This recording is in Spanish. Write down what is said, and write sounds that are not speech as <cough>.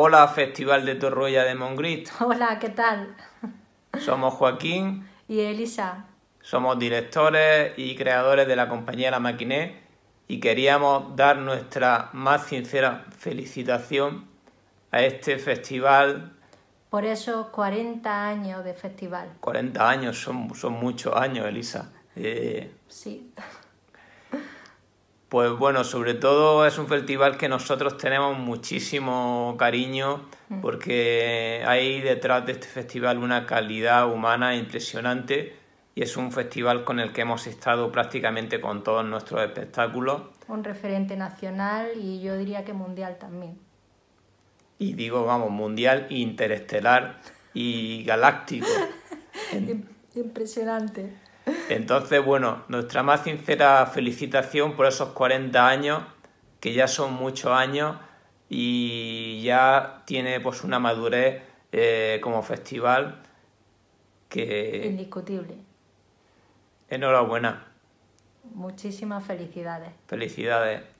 Hola, Festival de Torroella de Mongrit. <laughs> Hola, ¿qué tal? Somos Joaquín. Y Elisa. Somos directores y creadores de la compañía La Maquiné y queríamos dar nuestra más sincera felicitación a este festival. Por eso, 40 años de festival. 40 años, son, son muchos años, Elisa. Eh, sí. <laughs> Pues bueno, sobre todo es un festival que nosotros tenemos muchísimo cariño mm. porque hay detrás de este festival una calidad humana impresionante y es un festival con el que hemos estado prácticamente con todos nuestros espectáculos. Un referente nacional y yo diría que mundial también. Y digo, vamos, mundial, interestelar y galáctico. <laughs> Impresionante. Entonces, bueno, nuestra más sincera felicitación por esos 40 años, que ya son muchos años y ya tiene pues una madurez eh, como festival que... Indiscutible. Enhorabuena. Muchísimas felicidades. Felicidades.